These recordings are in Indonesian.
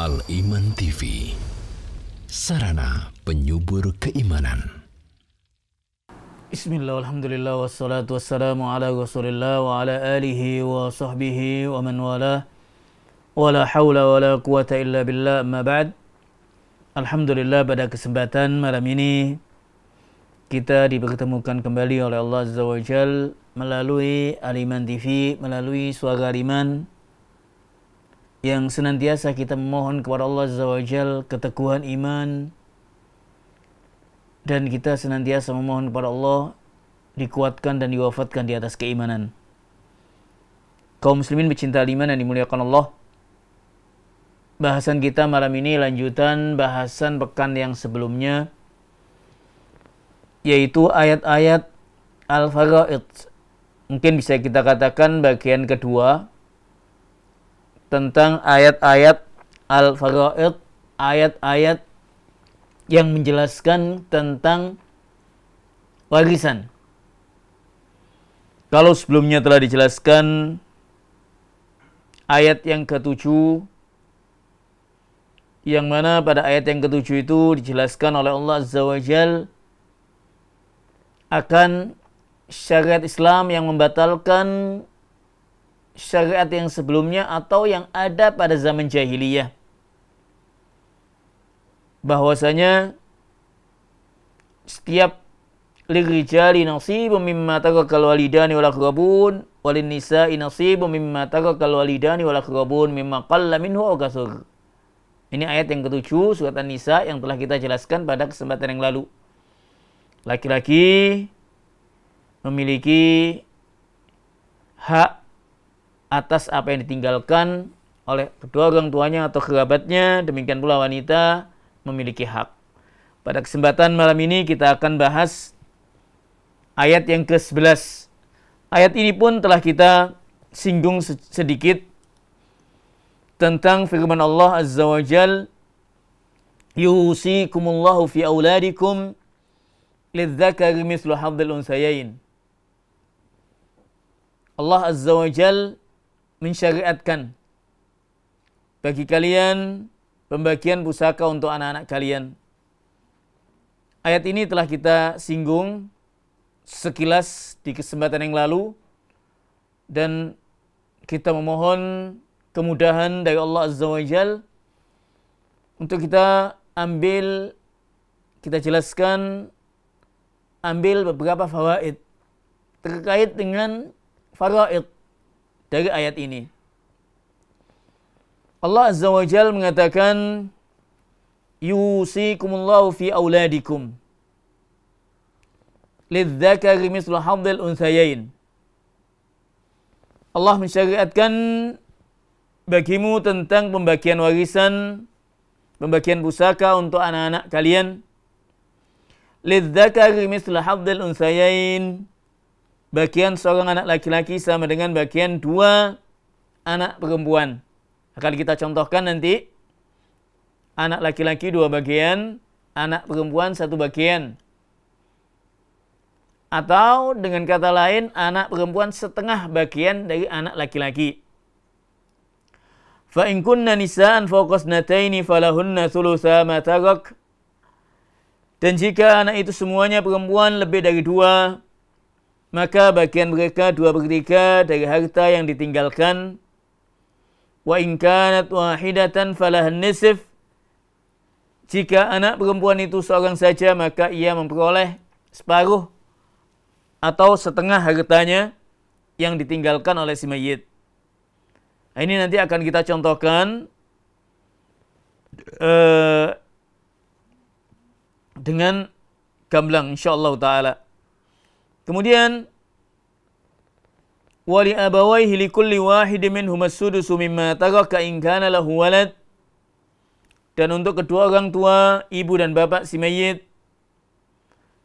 Al-Iman TV Sarana penyubur keimanan Bismillah, alhamdulillah, wassalatu wassalamu ala rasulillah wa ala alihi wa sahbihi wa man wala wa la hawla wa la quwata illa billah ma ba'd Alhamdulillah pada kesempatan malam ini kita dipertemukan kembali oleh Allah Azza wa Jal melalui Aliman TV, melalui suara Aliman yang senantiasa kita memohon kepada Allah Azza wa Jal keteguhan iman dan kita senantiasa memohon kepada Allah dikuatkan dan diwafatkan di atas keimanan. Kaum muslimin mencinta iman dan dimuliakan Allah. Bahasan kita malam ini lanjutan bahasan pekan yang sebelumnya yaitu ayat-ayat Al-Faraid. Mungkin bisa kita katakan bagian kedua tentang ayat-ayat al-faraid, ayat-ayat yang menjelaskan tentang warisan. Kalau sebelumnya telah dijelaskan ayat yang ketujuh yang mana pada ayat yang ketujuh itu dijelaskan oleh Allah Azza wa Jal akan syariat Islam yang membatalkan syariat yang sebelumnya atau yang ada pada zaman jahiliyah. Bahwasanya setiap lirijali nasibu mimma tarakal walidani wal aqrabun walin nisa'i nasibu mimma tarakal walidani wal aqrabun mimma qalla minhu aw kasur. Ini ayat yang ketujuh surat An-Nisa yang telah kita jelaskan pada kesempatan yang lalu. Laki-laki memiliki hak atas apa yang ditinggalkan oleh kedua orang tuanya atau kerabatnya, demikian pula wanita memiliki hak. Pada kesempatan malam ini kita akan bahas ayat yang ke-11. Ayat ini pun telah kita singgung sedikit tentang firman Allah Azza wa Jal yusikumullahu fi awladikum lidzakari mislu hadzal unsayain Allah Azza wa Jal mensyariatkan bagi kalian pembagian pusaka untuk anak-anak kalian. Ayat ini telah kita singgung sekilas di kesempatan yang lalu dan kita memohon kemudahan dari Allah Azza wa Jal untuk kita ambil kita jelaskan ambil beberapa fawaid terkait dengan faraid dari ayat ini. Allah Azza wa Jal mengatakan yusikumullahu fi auladikum lidzakari mislu hamdil unthayain. Allah mensyariatkan bagimu tentang pembagian warisan, pembagian pusaka untuk anak-anak kalian. Lidzakari mislu hamdil unthayain bagian seorang anak laki-laki sama dengan bagian dua anak perempuan. Akan kita contohkan nanti anak laki-laki dua bagian, anak perempuan satu bagian. Atau dengan kata lain anak perempuan setengah bagian dari anak laki-laki. Fa in kunna nisaan fawqasnataini falahunna thulutha ma Dan jika anak itu semuanya perempuan lebih dari dua, maka bagian mereka dua per dari harta yang ditinggalkan wa kanat wahidatan falah nisif jika anak perempuan itu seorang saja maka ia memperoleh separuh atau setengah hartanya yang ditinggalkan oleh si mayit. Nah, ini nanti akan kita contohkan uh, dengan gamblang insyaallah taala. Kemudian wali abawaihi li kulli wahid minhum as-sudusu mimma taraka in kana lahu walad dan untuk kedua orang tua, ibu dan bapak si mayit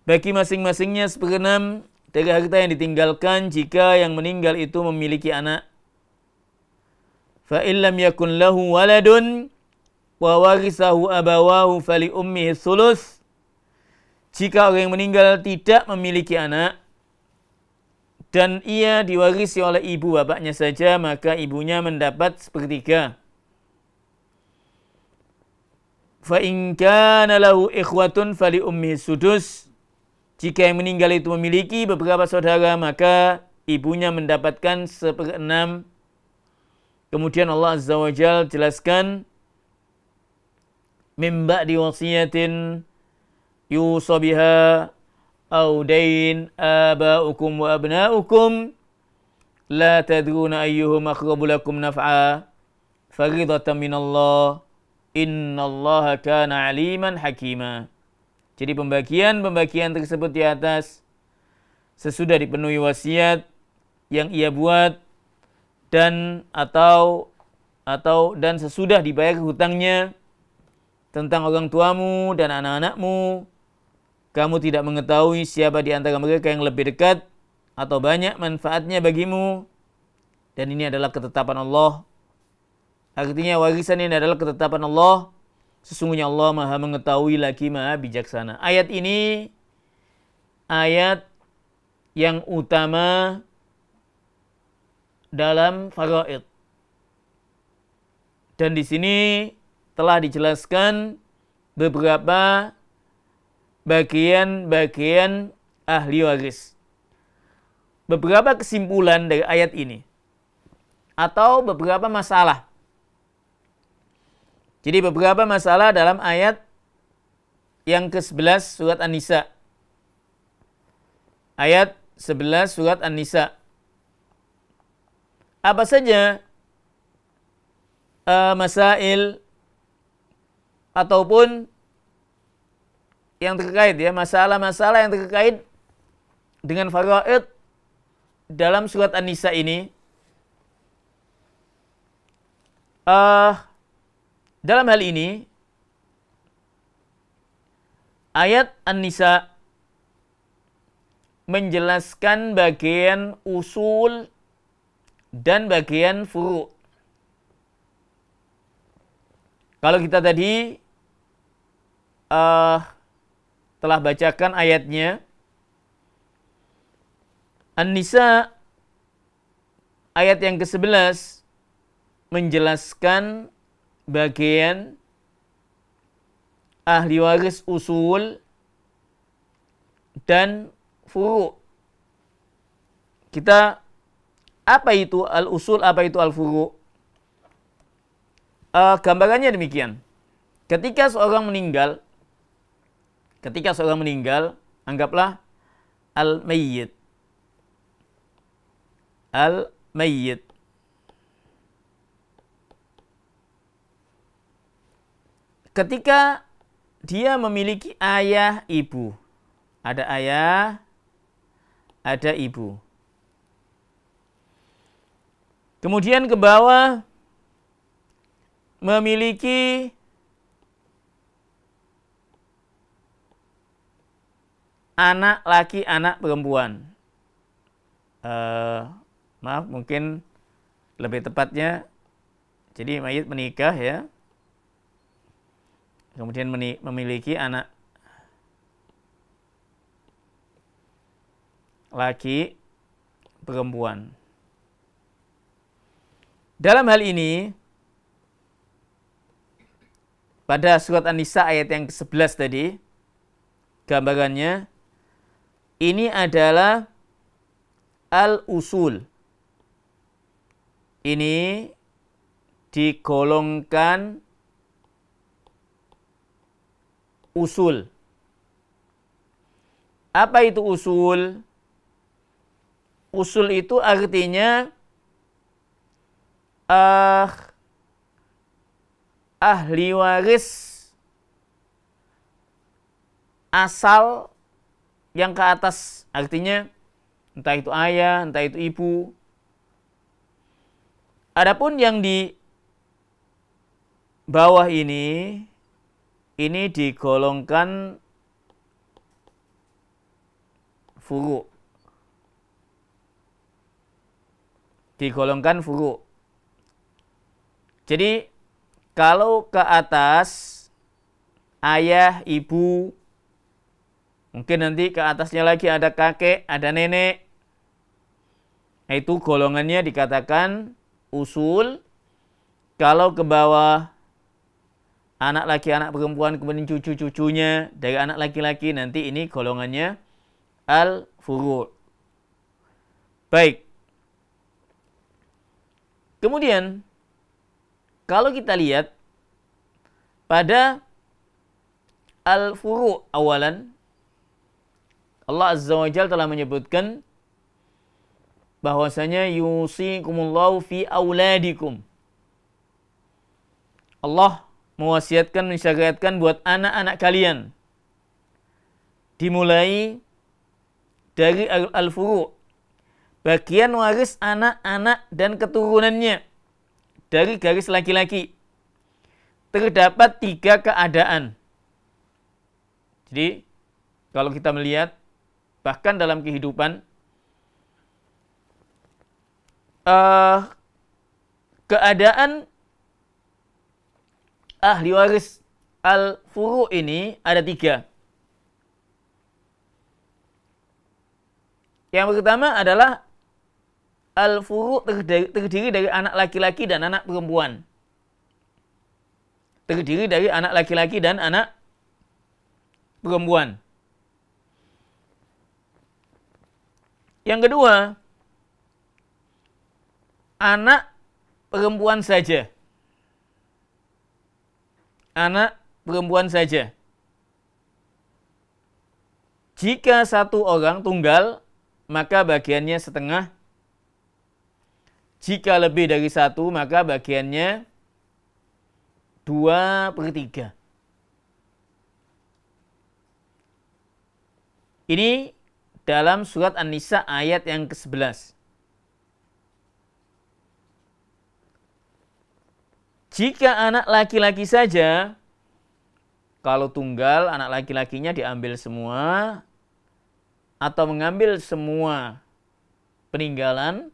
bagi masing-masingnya seperenam dari harta yang ditinggalkan jika yang meninggal itu memiliki anak. Fa illam yakun lahu waladun wa warisahu abawahu fali ummihi sulus. Jika orang yang meninggal tidak memiliki anak, dan ia diwarisi oleh ibu bapaknya saja, maka ibunya mendapat sepertiga. فَإِنْ كَانَ لَهُ إِخْوَةٌ ummi sudus. Jika yang meninggal itu memiliki beberapa saudara, maka ibunya mendapatkan seperenam. Kemudian Allah Azza wajal jelaskan, مِنْ بَعْدِ وَصِيَةٍ أو دين آباؤكم وأبناؤكم لا تدرون أيهم أقرب لكم نفعا فريضة من الله إن الله كان عليما حكيما Jadi pembagian-pembagian tersebut di atas sesudah dipenuhi wasiat yang ia buat dan atau atau dan sesudah dibayar hutangnya tentang orang tuamu dan anak-anakmu kamu tidak mengetahui siapa di antara mereka yang lebih dekat atau banyak manfaatnya bagimu. Dan ini adalah ketetapan Allah. Artinya warisan ini adalah ketetapan Allah. Sesungguhnya Allah maha mengetahui lagi maha bijaksana. Ayat ini ayat yang utama dalam faraid. Dan di sini telah dijelaskan beberapa bagian-bagian ahli waris. Beberapa kesimpulan dari ayat ini atau beberapa masalah. Jadi beberapa masalah dalam ayat yang ke-11 surat An-Nisa. Ayat 11 surat An-Nisa. Apa saja uh, masail ataupun yang terkait ya, masalah-masalah yang terkait dengan faraid dalam surat An-Nisa ini uh, dalam hal ini ayat An-Nisa menjelaskan bagian usul dan bagian furu. Kalau kita tadi uh, telah bacakan ayatnya. An-Nisa ayat yang ke-11 menjelaskan bagian ahli waris usul dan furu. Kita apa itu al-usul, apa itu al-furu? Uh, eh, gambarannya demikian. Ketika seorang meninggal, ketika seorang meninggal, anggaplah al-mayyit. Al-mayyit. Ketika dia memiliki ayah ibu. Ada ayah, ada ibu. Kemudian ke bawah memiliki anak laki, anak perempuan. Uh, maaf, mungkin lebih tepatnya, jadi mayit menikah ya, kemudian memiliki anak laki, perempuan. Dalam hal ini, pada surat An-Nisa ayat yang ke-11 tadi, gambarannya ini adalah al-usul. Ini digolongkan usul. Apa itu usul? Usul itu artinya ah, ahli waris asal yang ke atas artinya entah itu ayah, entah itu ibu. Adapun yang di bawah ini ini digolongkan furu. Digolongkan furu. Jadi kalau ke atas ayah, ibu, Mungkin nanti ke atasnya lagi ada kakek, ada nenek. Nah, itu golongannya dikatakan usul. Kalau ke bawah anak laki, anak perempuan, kemudian cucu-cucunya dari anak laki-laki, nanti ini golongannya al-furu'. Baik. Kemudian, kalau kita lihat pada al-furu' awalan, Allah Azza wa Jal telah menyebutkan bahwasanya yusikumullahu fi auladikum. Allah mewasiatkan mensyariatkan buat anak-anak kalian. Dimulai dari al-furu, bagian waris anak-anak dan keturunannya dari garis laki-laki. Terdapat tiga keadaan. Jadi, kalau kita melihat bahkan dalam kehidupan uh, keadaan ahli waris al-furu ini ada tiga. Yang pertama adalah al-furu terdiri, terdiri dari anak laki-laki dan anak perempuan. Terdiri dari anak laki-laki dan anak perempuan. Yang kedua, anak perempuan saja. Anak perempuan saja. Jika satu orang tunggal, maka bagiannya setengah. Jika lebih dari satu, maka bagiannya dua per tiga. Ini dalam surat An-Nisa ayat yang ke-11. Jika anak laki-laki saja, kalau tunggal anak laki-lakinya diambil semua atau mengambil semua peninggalan,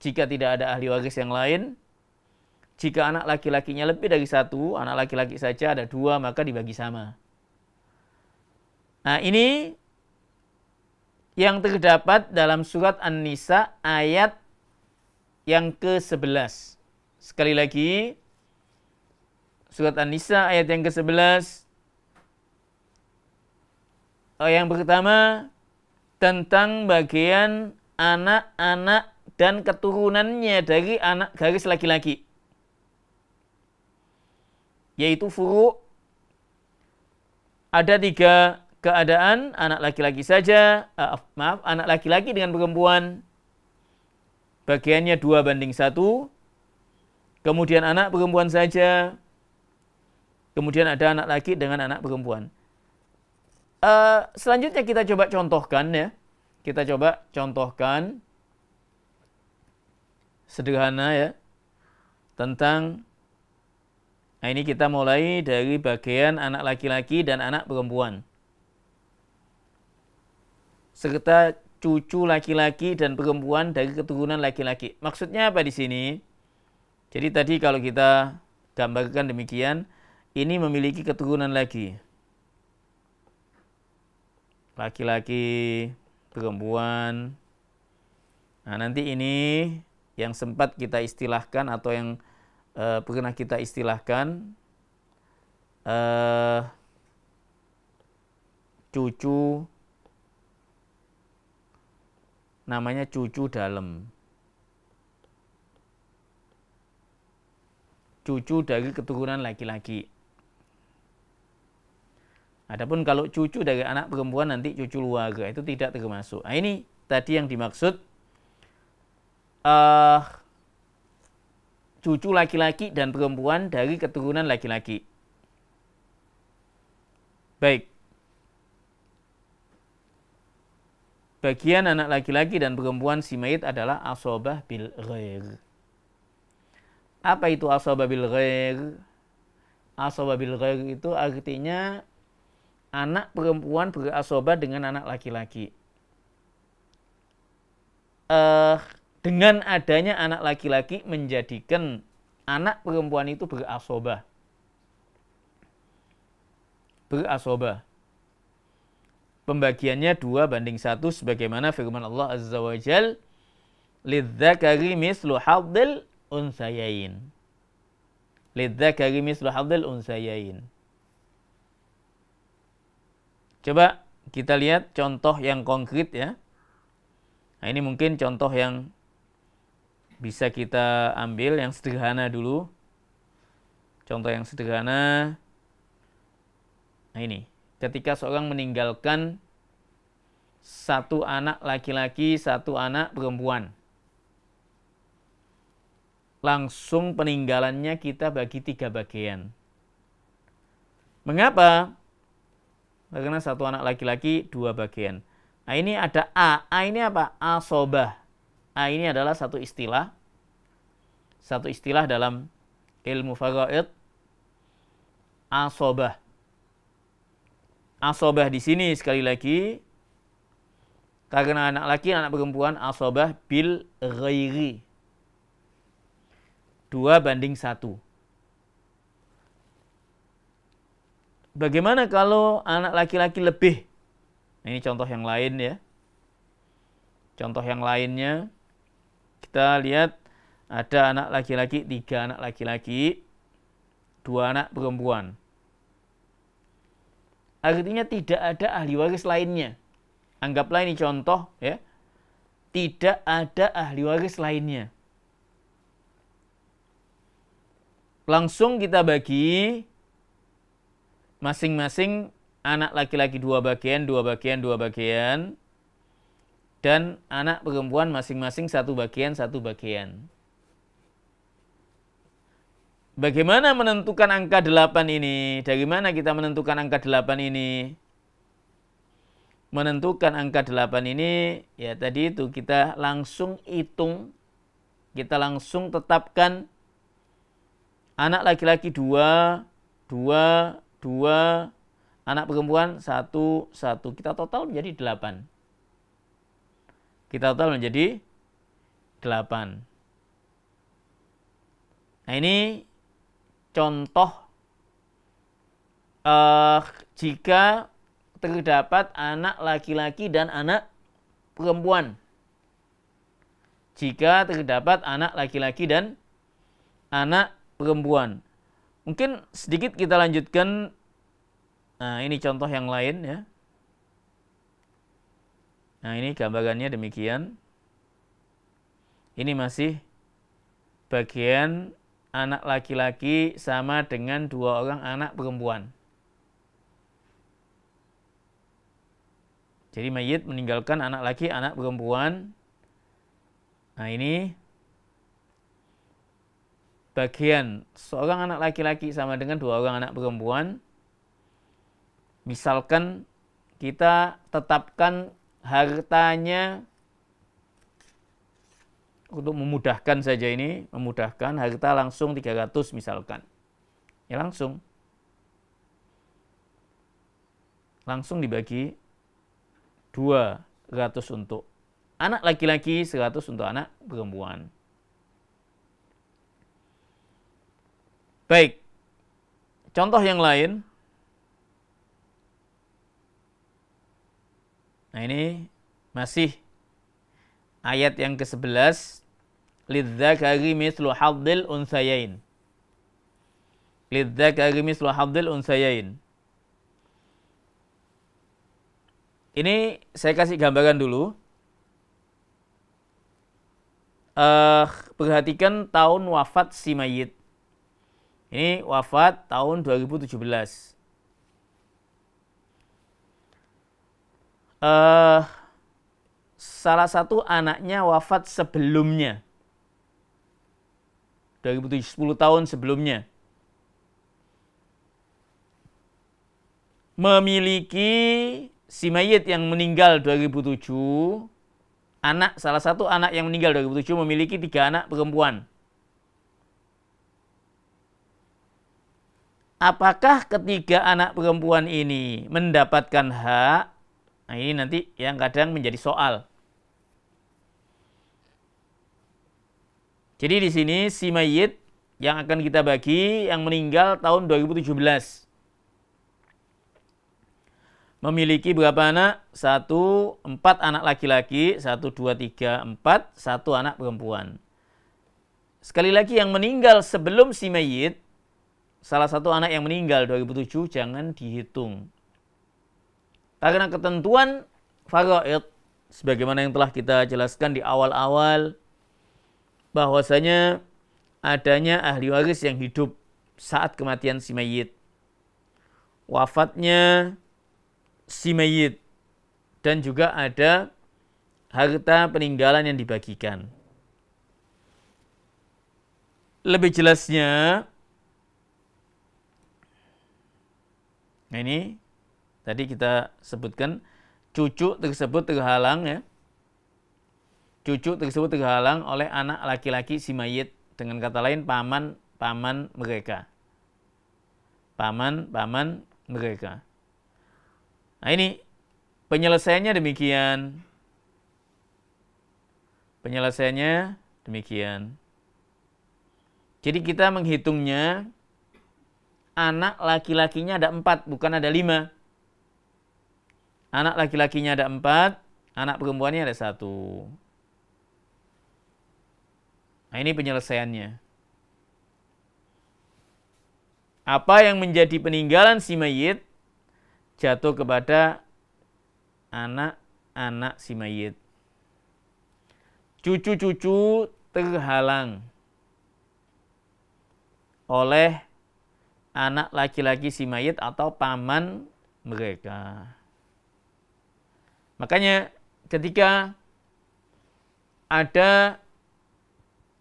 jika tidak ada ahli waris yang lain, jika anak laki-lakinya lebih dari satu, anak laki-laki saja ada dua, maka dibagi sama. Nah ini yang terdapat dalam surat An-Nisa ayat yang ke-11. Sekali lagi, surat An-Nisa ayat yang ke-11 yang pertama tentang bagian anak-anak dan keturunannya dari anak garis laki-laki yaitu furu ada tiga keadaan anak laki-laki saja, uh, maaf, anak laki-laki dengan perempuan bagiannya dua banding satu, kemudian anak perempuan saja, kemudian ada anak laki dengan anak perempuan. Uh, selanjutnya kita coba contohkan ya, kita coba contohkan sederhana ya tentang nah ini kita mulai dari bagian anak laki-laki dan anak perempuan serta cucu laki-laki dan perempuan dari keturunan laki-laki. Maksudnya apa di sini? Jadi tadi kalau kita gambarkan demikian, ini memiliki keturunan lagi. Laki-laki, perempuan. Nah, nanti ini yang sempat kita istilahkan atau yang uh, pernah kita istilahkan uh, cucu namanya cucu dalam. Cucu dari keturunan laki-laki. Adapun kalau cucu dari anak perempuan nanti cucu luar itu tidak termasuk. Nah, ini tadi yang dimaksud uh, cucu laki-laki dan perempuan dari keturunan laki-laki. Baik. Bagian anak laki-laki dan perempuan si mayit adalah asobah bil ghair. Apa itu asobah bil ghair? Asobah bil ghair itu artinya anak perempuan berasobah dengan anak laki-laki. Uh, dengan adanya anak laki-laki menjadikan anak perempuan itu berasobah. Berasobah pembagiannya dua banding satu sebagaimana firman Allah Azza wa Jal lidzakari mislu hadil unsayain lidzakari mislu hadil unsayain coba kita lihat contoh yang konkret ya nah ini mungkin contoh yang bisa kita ambil yang sederhana dulu contoh yang sederhana nah ini ketika seorang meninggalkan satu anak laki-laki, satu anak perempuan. Langsung peninggalannya kita bagi tiga bagian. Mengapa? Karena satu anak laki-laki dua bagian. Nah ini ada A. A ini apa? A sobah. A ini adalah satu istilah. Satu istilah dalam ilmu faraid. A sobah asobah di sini sekali lagi karena anak laki anak perempuan asobah bil ghairi. Dua banding satu. Bagaimana kalau anak laki-laki lebih? Nah, ini contoh yang lain ya. Contoh yang lainnya kita lihat ada anak laki-laki, tiga anak laki-laki, dua anak perempuan artinya tidak ada ahli waris lainnya. Anggaplah ini contoh ya. Tidak ada ahli waris lainnya. Langsung kita bagi masing-masing anak laki-laki dua bagian, dua bagian, dua bagian, dan anak perempuan masing-masing satu bagian, satu bagian. Bagaimana menentukan angka 8 ini? Dari mana kita menentukan angka 8 ini? Menentukan angka 8 ini, ya tadi itu kita langsung hitung, kita langsung tetapkan anak laki-laki 2, 2, 2, anak perempuan 1, 1. Kita total menjadi 8. Kita total menjadi 8. Nah ini Contoh, uh, jika terdapat anak laki-laki dan anak perempuan. Jika terdapat anak laki-laki dan anak perempuan. Mungkin sedikit kita lanjutkan. Nah, ini contoh yang lain ya. Nah, ini gambarannya demikian. Ini masih bagian anak laki-laki sama dengan dua orang anak perempuan. Jadi mayit meninggalkan anak laki, anak perempuan. Nah ini bagian seorang anak laki-laki sama dengan dua orang anak perempuan. Misalkan kita tetapkan hartanya untuk memudahkan saja ini, memudahkan harta langsung 300 misalkan. Ya langsung. Langsung dibagi 200 untuk anak laki-laki, 100 untuk anak perempuan. Baik. Contoh yang lain. Nah ini masih ayat yang ke-11 lidzakari mislu hadzil unsayain lidzakari mislu hadzil unsayain ini saya kasih gambaran dulu uh, perhatikan tahun wafat si mayit ini wafat tahun 2017 eh uh, salah satu anaknya wafat sebelumnya. 2010 tahun sebelumnya. Memiliki si mayit yang meninggal 2007, anak salah satu anak yang meninggal 2007 memiliki tiga anak perempuan. Apakah ketiga anak perempuan ini mendapatkan hak? Nah ini nanti yang kadang menjadi soal. Jadi di sini si mayit yang akan kita bagi yang meninggal tahun 2017 memiliki berapa anak? Satu, empat anak laki-laki, satu, dua, tiga, empat, satu anak perempuan. Sekali lagi yang meninggal sebelum si mayit, salah satu anak yang meninggal 2007 jangan dihitung. Karena ketentuan faraid sebagaimana yang telah kita jelaskan di awal-awal bahwasanya adanya ahli waris yang hidup saat kematian si mayit. Wafatnya si mayit dan juga ada harta peninggalan yang dibagikan. Lebih jelasnya nah ini tadi kita sebutkan cucu tersebut terhalang ya Cucu tersebut terhalang oleh anak laki-laki si mayit. Dengan kata lain, paman paman mereka. Paman paman mereka. Nah ini penyelesaiannya demikian. Penyelesaiannya demikian. Jadi kita menghitungnya anak laki-lakinya ada empat, bukan ada lima. Anak laki-lakinya ada empat, anak perempuannya ada satu. Nah, ini penyelesaiannya. Apa yang menjadi peninggalan si mayit jatuh kepada anak-anak si mayit. Cucu-cucu terhalang oleh anak laki-laki si mayit atau paman mereka. Makanya ketika ada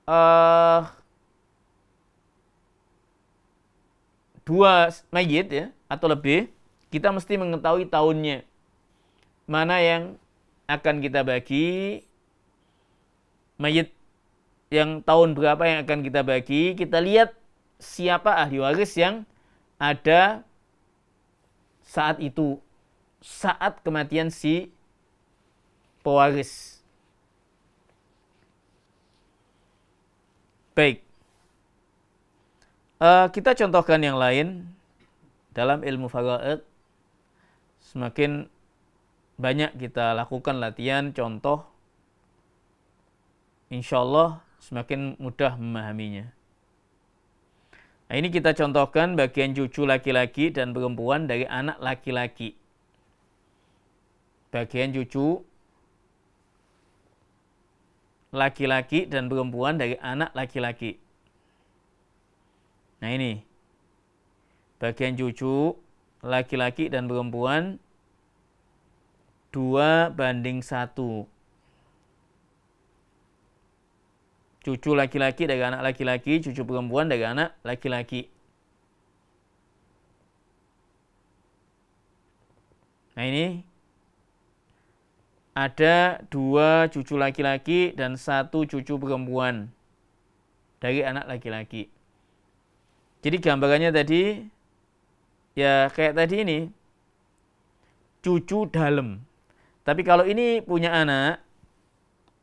uh, dua mayit ya atau lebih, kita mesti mengetahui tahunnya. Mana yang akan kita bagi mayit yang tahun berapa yang akan kita bagi, kita lihat siapa ahli waris yang ada saat itu, saat kematian si pewaris. Baik. Uh, kita contohkan yang lain dalam ilmu faraid. Semakin banyak kita lakukan latihan contoh, insya Allah semakin mudah memahaminya. Nah, ini kita contohkan bagian cucu laki-laki dan perempuan dari anak laki-laki. Bagian cucu laki-laki dan perempuan dari anak laki-laki. Nah ini, bagian cucu laki-laki dan perempuan 2 banding 1. Cucu laki-laki dari anak laki-laki, cucu perempuan dari anak laki-laki. Nah ini ada dua cucu laki-laki dan satu cucu perempuan dari anak laki-laki. Jadi gambarannya tadi ya kayak tadi ini cucu dalam. Tapi kalau ini punya anak,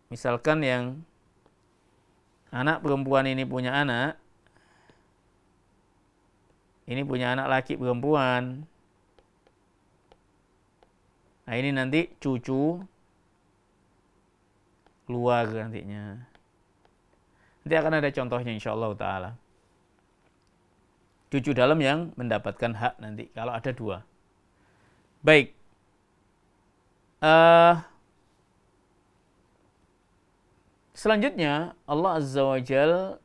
misalkan yang anak perempuan ini punya anak, ini punya anak laki perempuan. Nah ini nanti cucu keluar nantinya. Nanti akan ada contohnya insya Allah ta'ala. Cucu dalam yang mendapatkan hak nanti, kalau ada dua. Baik. Uh, selanjutnya, Allah Azza wa Jal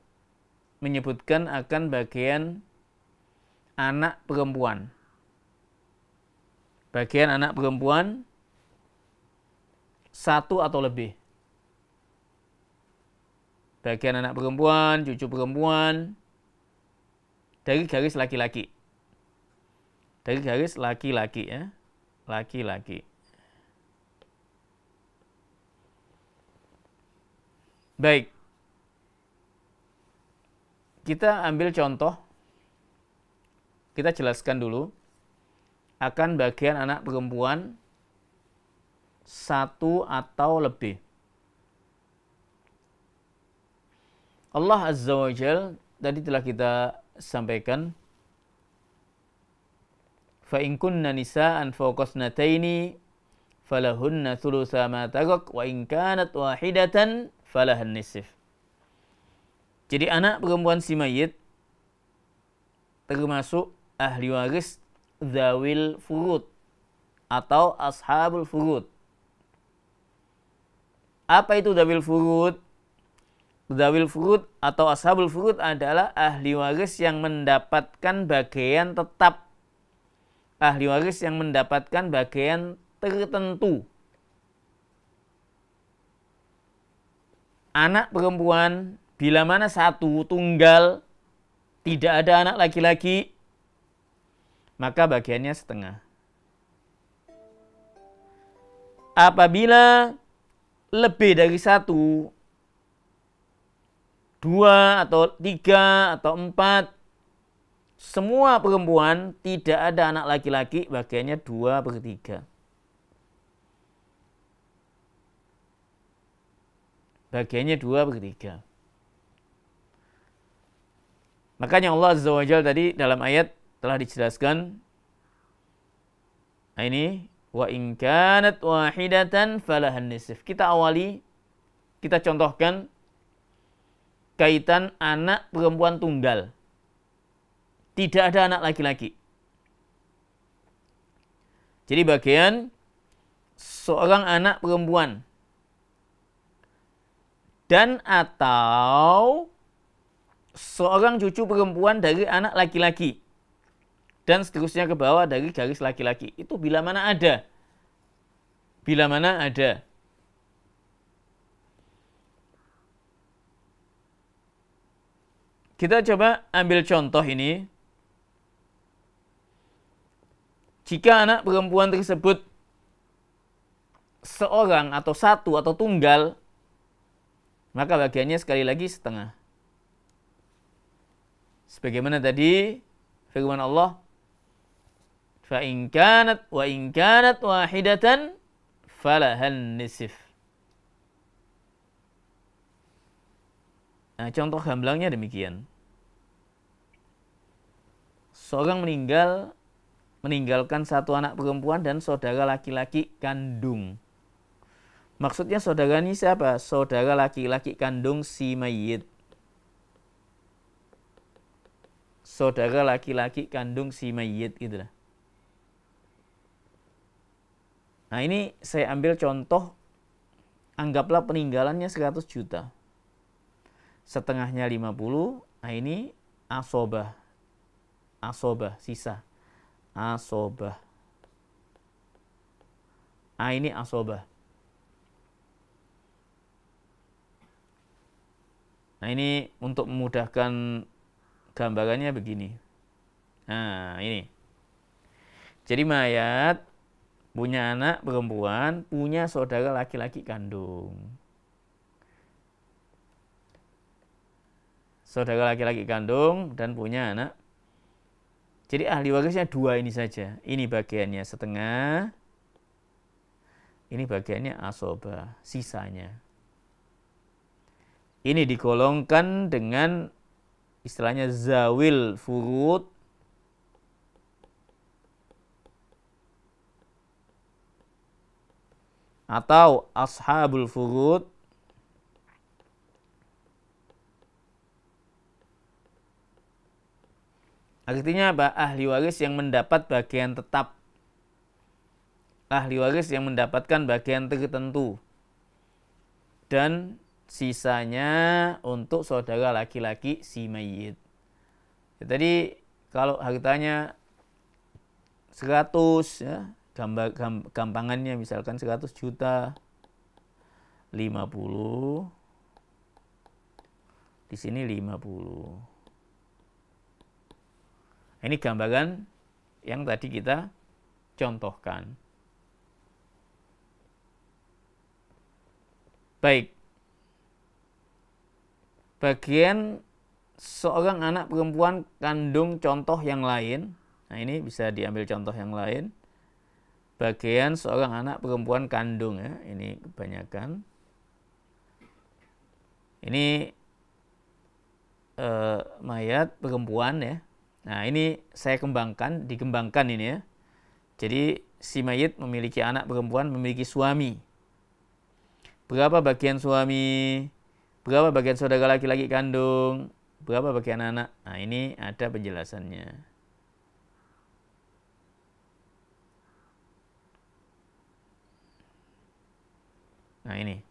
menyebutkan akan bagian anak perempuan. Bagian anak perempuan satu atau lebih bagian anak perempuan, cucu perempuan dari garis laki-laki. Dari garis laki-laki ya. Laki-laki. Baik. Kita ambil contoh. Kita jelaskan dulu akan bagian anak perempuan satu atau lebih. Allah Azza wa Jal tadi telah kita sampaikan fa in kunna nisaan fawqasnataini falahunna thulutsa ma tarak wa in kanat wahidatan falahan nisif. Jadi anak perempuan si mayit termasuk ahli waris zawil furud atau ashabul furud. Apa itu zawil furud? Zawil furud atau ashabul furud adalah ahli waris yang mendapatkan bagian tetap. Ahli waris yang mendapatkan bagian tertentu. Anak perempuan bila mana satu tunggal tidak ada anak laki-laki maka bagiannya setengah. Apabila lebih dari satu dua atau tiga atau empat semua perempuan tidak ada anak laki-laki bagiannya dua per tiga. Bagiannya dua per tiga. Makanya Allah Azza wa Jal tadi dalam ayat telah dijelaskan nah ini wa in kanat wahidatan falahan nisf. Kita awali kita contohkan kaitan anak perempuan tunggal. Tidak ada anak laki-laki. Jadi bagian seorang anak perempuan dan atau seorang cucu perempuan dari anak laki-laki dan seterusnya ke bawah dari garis laki-laki itu bila mana ada bila mana ada Kita coba ambil contoh ini. Jika anak perempuan tersebut seorang atau satu atau tunggal, maka bagiannya sekali lagi setengah. Sebagaimana tadi firman Allah, فَإِنْ كَانَتْ wahidatan كَانَتْ وَاحِدَةً Nah, contoh gamblangnya demikian. Seorang meninggal meninggalkan satu anak perempuan dan saudara laki-laki kandung. Maksudnya saudara ini siapa? Saudara laki-laki kandung si mayit. Saudara laki-laki kandung si mayit gitu lah. Nah ini saya ambil contoh anggaplah peninggalannya 100 juta setengahnya 50 nah ini asobah asobah sisa asobah nah ini asobah nah ini untuk memudahkan gambarannya begini nah ini jadi mayat punya anak perempuan punya saudara laki-laki kandung saudara laki-laki kandung dan punya anak. Jadi ahli warisnya dua ini saja. Ini bagiannya setengah, ini bagiannya asoba, sisanya. Ini digolongkan dengan istilahnya zawil furud atau ashabul furud Artinya apa? Ahli waris yang mendapat bagian tetap. Ahli waris yang mendapatkan bagian tertentu. Dan sisanya untuk saudara laki-laki si mayit. Ya, tadi kalau hartanya 100 ya, gambar gam, gampangannya misalkan 100 juta 50 di sini 50 ini gambaran yang tadi kita contohkan. Baik. Bagian seorang anak perempuan kandung contoh yang lain. Nah, ini bisa diambil contoh yang lain. Bagian seorang anak perempuan kandung ya, ini kebanyakan. Ini eh, mayat perempuan ya. Nah, ini saya kembangkan, dikembangkan ini ya. Jadi si mayit memiliki anak perempuan, memiliki suami. Berapa bagian suami? Berapa bagian saudara laki-laki kandung? Berapa bagian anak? Nah, ini ada penjelasannya. Nah, ini.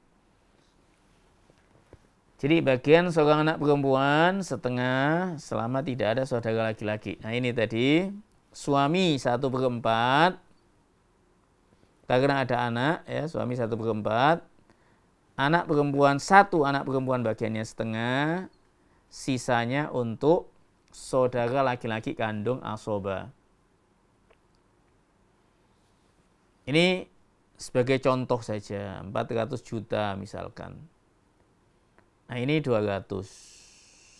Jadi bagian seorang anak perempuan setengah selama tidak ada saudara laki-laki. Nah ini tadi suami satu perempat karena ada anak ya suami satu perempat anak perempuan satu anak perempuan bagiannya setengah sisanya untuk saudara laki-laki kandung asoba. Ini sebagai contoh saja 400 juta misalkan. Nah ini 200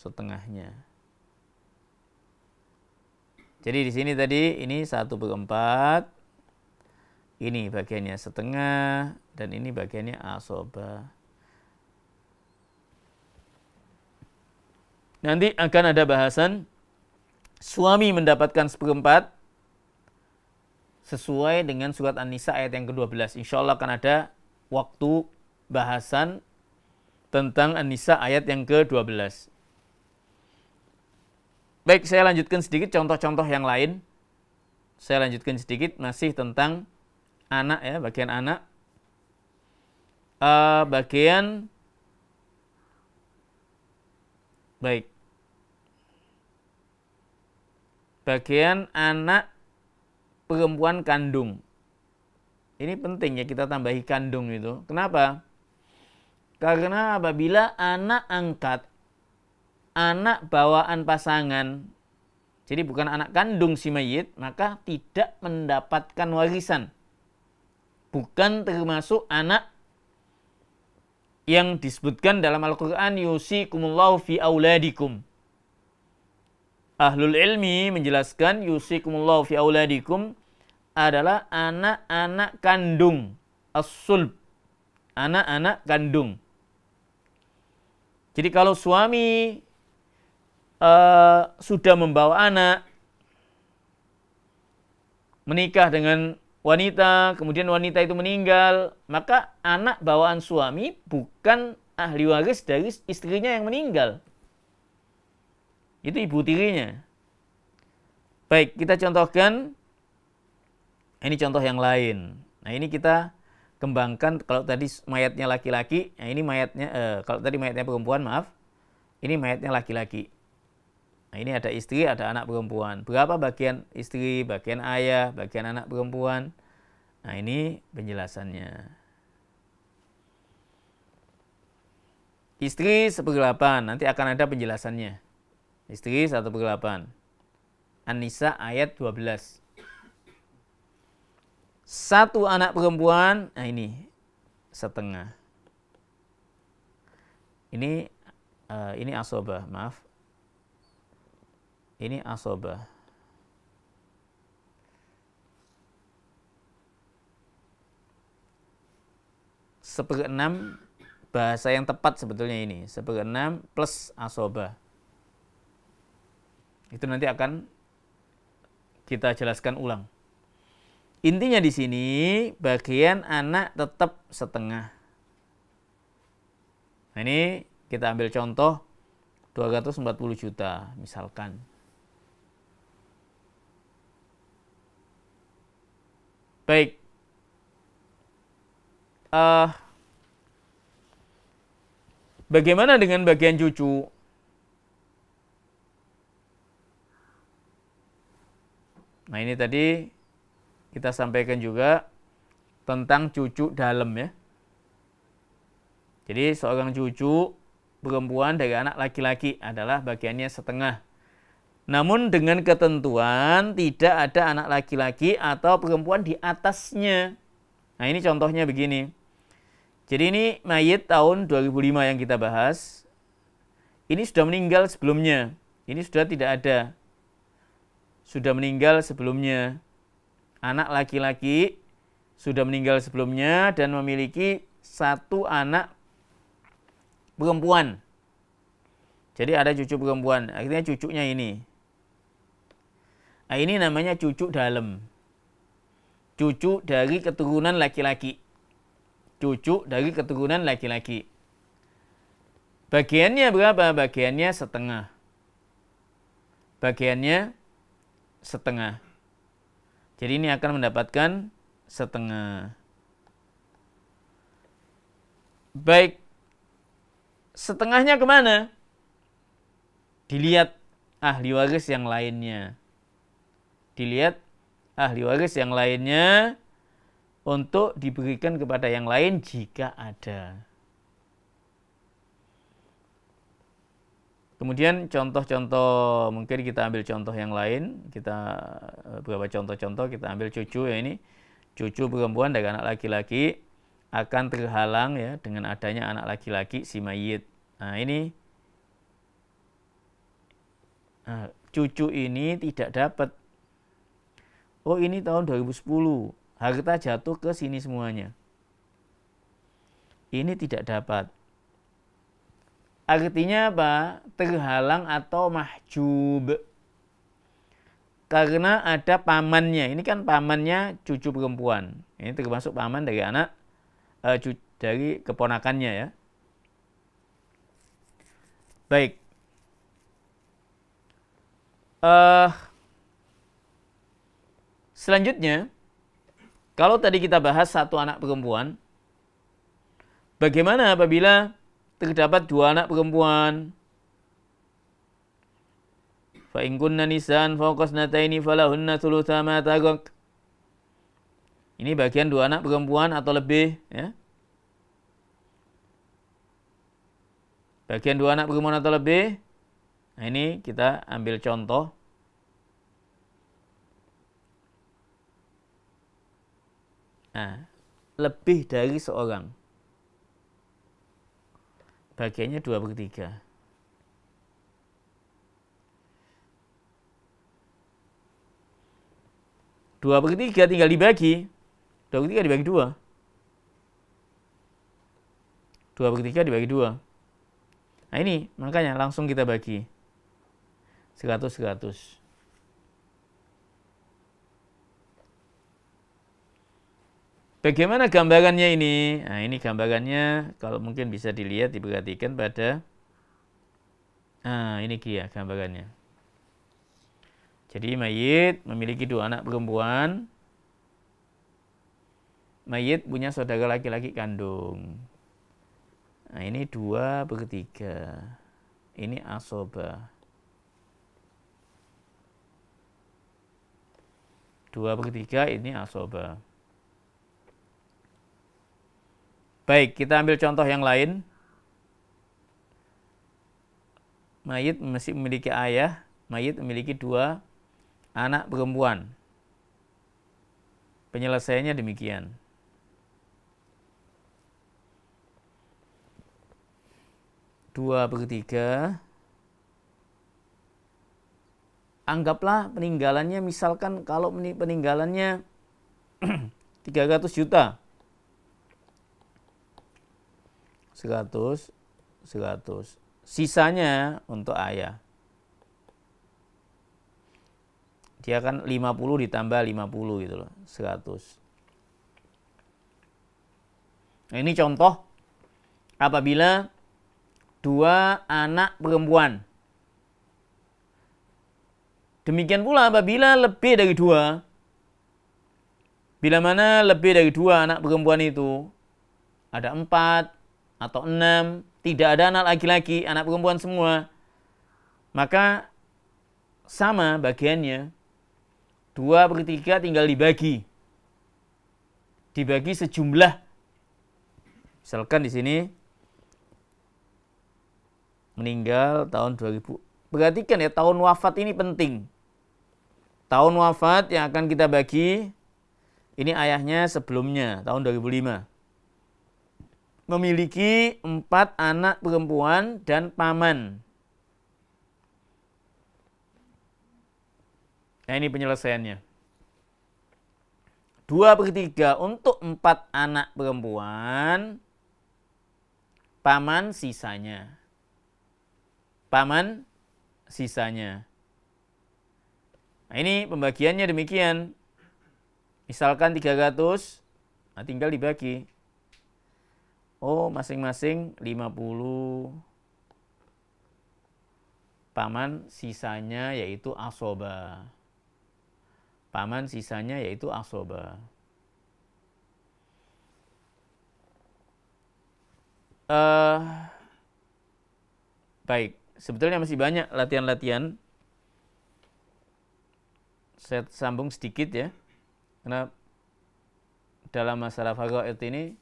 setengahnya. Jadi di sini tadi ini 1 per 4. Ini bagiannya setengah dan ini bagiannya asoba. Nanti akan ada bahasan suami mendapatkan seperempat sesuai dengan surat An-Nisa ayat yang ke-12. Insya Allah akan ada waktu bahasan tentang An-Nisa ayat yang ke-12. Baik, saya lanjutkan sedikit contoh-contoh yang lain. Saya lanjutkan sedikit masih tentang anak ya, bagian anak. Uh, bagian baik. Bagian anak perempuan kandung. Ini penting ya kita tambahi kandung itu. Kenapa? Karena apabila anak angkat, anak bawaan pasangan, jadi bukan anak kandung si mayit, maka tidak mendapatkan warisan. Bukan termasuk anak yang disebutkan dalam Al-Quran yusikumullahu fi auladikum. Ahlul ilmi menjelaskan yusikumullahu fi auladikum adalah anak-anak kandung. As-sulb. Anak-anak kandung jadi kalau suami uh, sudah membawa anak, menikah dengan wanita, kemudian wanita itu meninggal, maka anak bawaan suami bukan ahli waris dari istrinya yang meninggal. Itu ibu tirinya. Baik, kita contohkan. Ini contoh yang lain. Nah, ini kita kembangkan kalau tadi mayatnya laki-laki, nah ini mayatnya eh, kalau tadi mayatnya perempuan, maaf. Ini mayatnya laki-laki. Nah, ini ada istri, ada anak perempuan. Berapa bagian istri, bagian ayah, bagian anak perempuan? Nah, ini penjelasannya. Istri seperdelapan, nanti akan ada penjelasannya. Istri satu per delapan. ayat 12 satu anak perempuan, nah ini setengah. Ini uh, ini asobah, maaf. Ini asobah. Seperenam bahasa yang tepat sebetulnya ini. Seperenam plus asobah. Itu nanti akan kita jelaskan ulang. Intinya di sini bagian anak tetap setengah. Nah, ini kita ambil contoh 240 juta misalkan. Baik. Uh, bagaimana dengan bagian cucu? Nah ini tadi kita sampaikan juga tentang cucu dalam ya. Jadi seorang cucu perempuan dari anak laki-laki adalah bagiannya setengah. Namun dengan ketentuan tidak ada anak laki-laki atau perempuan di atasnya. Nah ini contohnya begini. Jadi ini mayit tahun 2005 yang kita bahas. Ini sudah meninggal sebelumnya. Ini sudah tidak ada. Sudah meninggal sebelumnya anak laki-laki sudah meninggal sebelumnya dan memiliki satu anak perempuan. Jadi ada cucu perempuan, akhirnya cucunya ini. Nah, ini namanya cucu dalam. Cucu dari keturunan laki-laki. Cucu dari keturunan laki-laki. Bagiannya berapa? Bagiannya setengah. Bagiannya setengah. Jadi ini akan mendapatkan setengah. Baik, setengahnya kemana? Dilihat ahli waris yang lainnya. Dilihat ahli waris yang lainnya untuk diberikan kepada yang lain jika ada. Kemudian contoh-contoh mungkin kita ambil contoh yang lain, kita eh, beberapa contoh-contoh kita ambil cucu ya ini cucu perempuan dan anak laki-laki akan terhalang ya dengan adanya anak laki-laki si mayit. Nah ini nah, cucu ini tidak dapat. Oh ini tahun 2010 harta jatuh ke sini semuanya. Ini tidak dapat. Artinya apa? Terhalang atau mahjub. Karena ada pamannya. Ini kan pamannya cucu perempuan. Ini termasuk paman dari anak uh, dari keponakannya ya. Baik. Uh, selanjutnya, kalau tadi kita bahas satu anak perempuan, bagaimana apabila terdapat dua anak perempuan. Fa in kunna nisan fawqasnataini falahunna thulutha ma tarak. Ini bagian dua anak perempuan atau lebih ya. Bagian dua anak perempuan atau lebih. Nah ini kita ambil contoh. Nah, lebih dari seorang bagiannya 2 per 3. Dua per tiga tinggal dibagi. Dua per tiga dibagi dua. Dua per tiga dibagi dua. Nah ini makanya langsung kita bagi. 100 100. Bagaimana gambarannya ini? Nah, ini gambarannya kalau mungkin bisa dilihat, diperhatikan pada Nah, ini kia gambarannya. Jadi mayit memiliki dua anak perempuan. Mayit punya saudara laki-laki kandung. Nah, ini dua per Ini asoba. Dua per ini asoba. Baik, kita ambil contoh yang lain. Mayit masih memiliki ayah, mayit memiliki dua anak perempuan. Penyelesaiannya demikian. Dua per tiga. Anggaplah peninggalannya, misalkan kalau peninggalannya 300 juta, 100 100. Sisanya untuk ayah. Dia kan 50 ditambah 50 gitu loh, 100. Nah, ini contoh apabila dua anak perempuan. Demikian pula apabila lebih dari dua, bila mana lebih dari dua anak perempuan itu, ada empat, atau enam, tidak ada anak laki-laki, anak perempuan semua, maka sama bagiannya. Dua per tiga tinggal dibagi. Dibagi sejumlah. Misalkan di sini meninggal tahun 2000. Perhatikan ya, tahun wafat ini penting. Tahun wafat yang akan kita bagi, ini ayahnya sebelumnya, tahun 2005 memiliki empat anak perempuan dan paman. Nah ini penyelesaiannya. Dua per tiga untuk empat anak perempuan, paman sisanya. Paman sisanya. Nah, ini pembagiannya demikian. Misalkan 300, nah tinggal dibagi. Oh, masing-masing 50. Paman sisanya yaitu asoba. Paman sisanya yaitu asoba. Uh, baik, sebetulnya masih banyak latihan-latihan. Saya sambung sedikit ya. Karena dalam masalah faga'id ini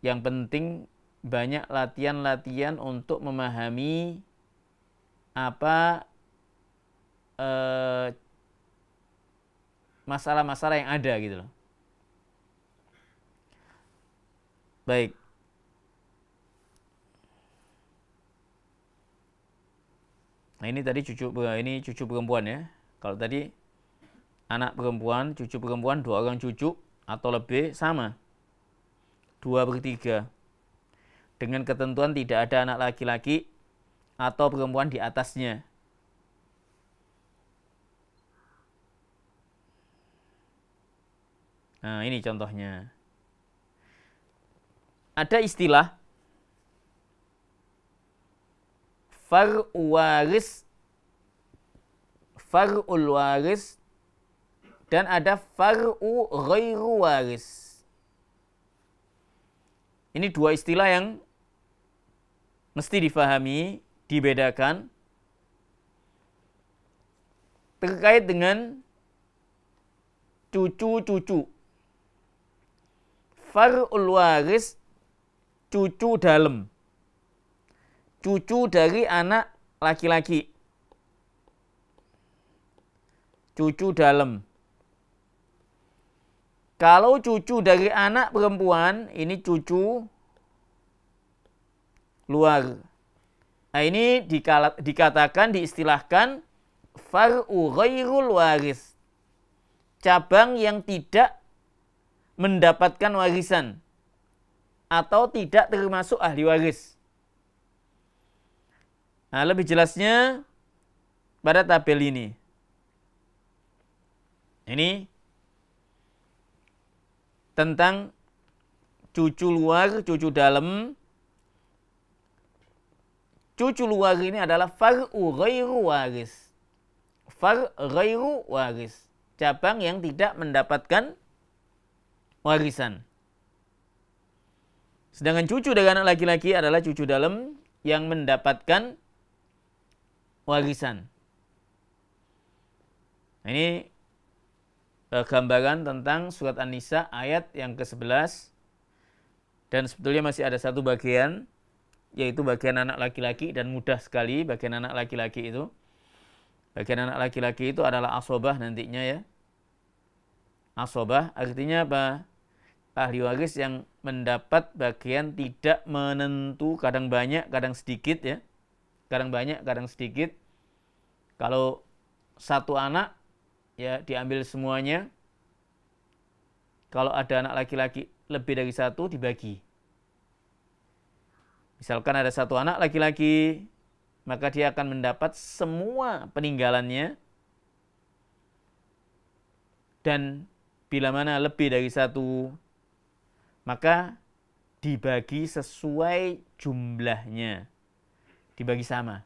yang penting banyak latihan-latihan untuk memahami apa masalah eh, masalah-masalah yang ada gitu loh. Baik. Nah ini tadi cucu eh, ini cucu perempuan ya. Kalau tadi anak perempuan, cucu perempuan, dua orang cucu atau lebih sama dua per 3 Dengan ketentuan tidak ada anak laki-laki atau perempuan di atasnya. Nah, ini contohnya. Ada istilah faruwaris far'ul waris dan ada far'u ghairu waris. Ini dua istilah yang mesti difahami, dibedakan terkait dengan cucu-cucu. Far'ul waris cucu dalam. Cucu dari anak laki-laki. Cucu dalam. Kalau cucu dari anak perempuan, ini cucu luar. Nah, ini dikatakan, diistilahkan far'u ghairul waris. Cabang yang tidak mendapatkan warisan atau tidak termasuk ahli waris. Nah, lebih jelasnya pada tabel ini. Ini tentang cucu luar, cucu dalam. Cucu luar ini adalah far'u ghairu waris. Far ghairu waris. Cabang yang tidak mendapatkan warisan. Sedangkan cucu dari anak laki-laki adalah cucu dalam yang mendapatkan warisan. Nah, ini E, gambaran tentang surat An-Nisa ayat yang ke-11 dan sebetulnya masih ada satu bagian yaitu bagian anak laki-laki dan mudah sekali bagian anak laki-laki itu. Bagian anak laki-laki itu adalah asobah nantinya ya. Asobah artinya apa? Ahli waris yang mendapat bagian tidak menentu, kadang banyak, kadang sedikit ya. Kadang banyak, kadang sedikit. Kalau satu anak ya diambil semuanya. Kalau ada anak laki-laki lebih dari satu dibagi. Misalkan ada satu anak laki-laki, maka dia akan mendapat semua peninggalannya. Dan bila mana lebih dari satu, maka dibagi sesuai jumlahnya. Dibagi sama.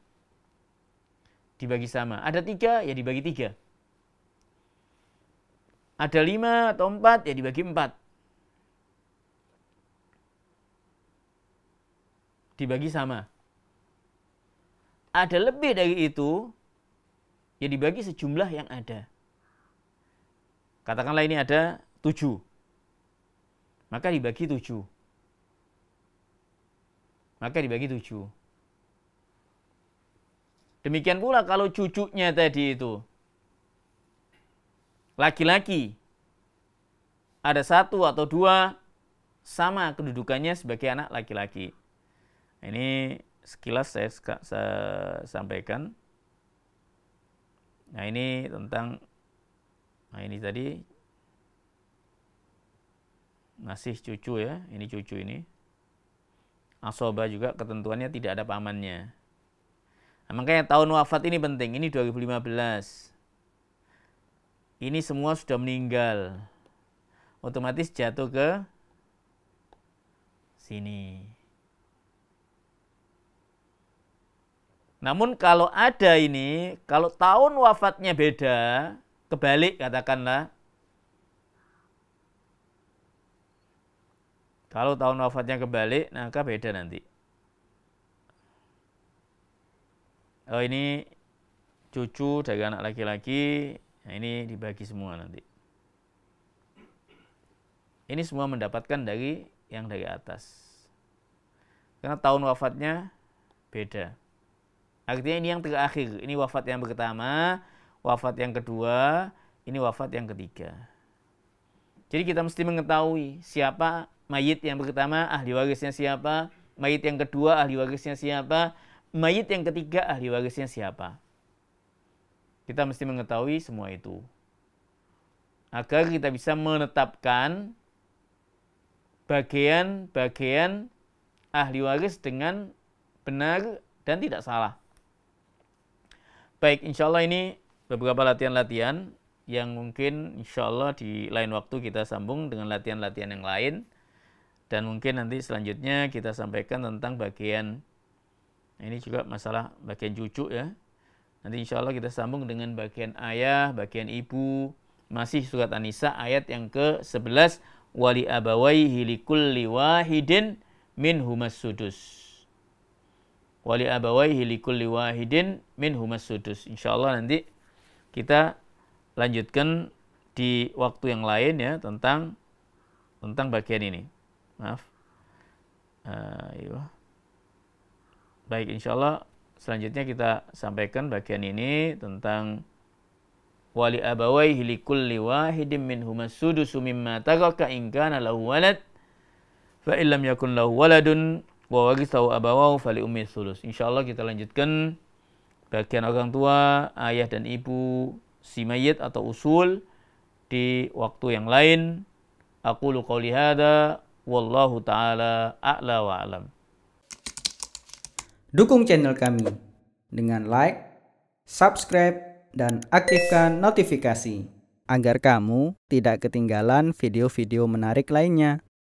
Dibagi sama. Ada tiga, ya dibagi tiga. Ada lima atau empat, ya dibagi empat. Dibagi sama. Ada lebih dari itu, ya dibagi sejumlah yang ada. Katakanlah ini ada tujuh. Maka dibagi tujuh. Maka dibagi tujuh. Demikian pula kalau cucunya tadi itu laki-laki ada satu atau dua sama kedudukannya sebagai anak laki-laki. Ini sekilas saya, saya sampaikan. Nah ini tentang, nah ini tadi masih cucu ya, ini cucu ini. Asoba juga ketentuannya tidak ada pamannya. Nah, makanya tahun wafat ini penting, ini 2015 ini semua sudah meninggal otomatis jatuh ke sini namun kalau ada ini kalau tahun wafatnya beda kebalik katakanlah kalau tahun wafatnya kebalik maka beda nanti oh ini cucu dari anak laki-laki Nah, ini dibagi semua nanti. Ini semua mendapatkan dari yang dari atas. Karena tahun wafatnya beda. Artinya ini yang terakhir. Ini wafat yang pertama, wafat yang kedua, ini wafat yang ketiga. Jadi kita mesti mengetahui siapa mayit yang pertama, ahli warisnya siapa, mayit yang kedua, ahli warisnya siapa, mayit yang ketiga, ahli warisnya siapa. Kita mesti mengetahui semua itu. Agar kita bisa menetapkan bagian-bagian ahli waris dengan benar dan tidak salah. Baik, insya Allah ini beberapa latihan-latihan yang mungkin insya Allah di lain waktu kita sambung dengan latihan-latihan yang lain. Dan mungkin nanti selanjutnya kita sampaikan tentang bagian, ini juga masalah bagian cucu ya, Nanti insya Allah kita sambung dengan bagian ayah, bagian ibu. Masih surat An-Nisa ayat yang ke-11. Wali abawai likulli wahidin min humas sudus. Wali abawai likulli wahidin min humas sudus. Insya Allah nanti kita lanjutkan di waktu yang lain ya tentang tentang bagian ini. Maaf. Uh, Baik, insya Allah Selanjutnya kita sampaikan bagian ini tentang wali abawaihi likulli wahidin minhumas sudusu mimma taraka in kana lahu walad fa ilam yakun lahu waladun wa warithahu abawahu fali ummi sulus. Insyaallah kita lanjutkan bagian orang tua, ayah dan ibu si mayit atau usul di waktu yang lain. Aku lu qauli hadza wallahu taala a'la wa alam. Dukung channel kami dengan like, subscribe, dan aktifkan notifikasi agar kamu tidak ketinggalan video-video menarik lainnya.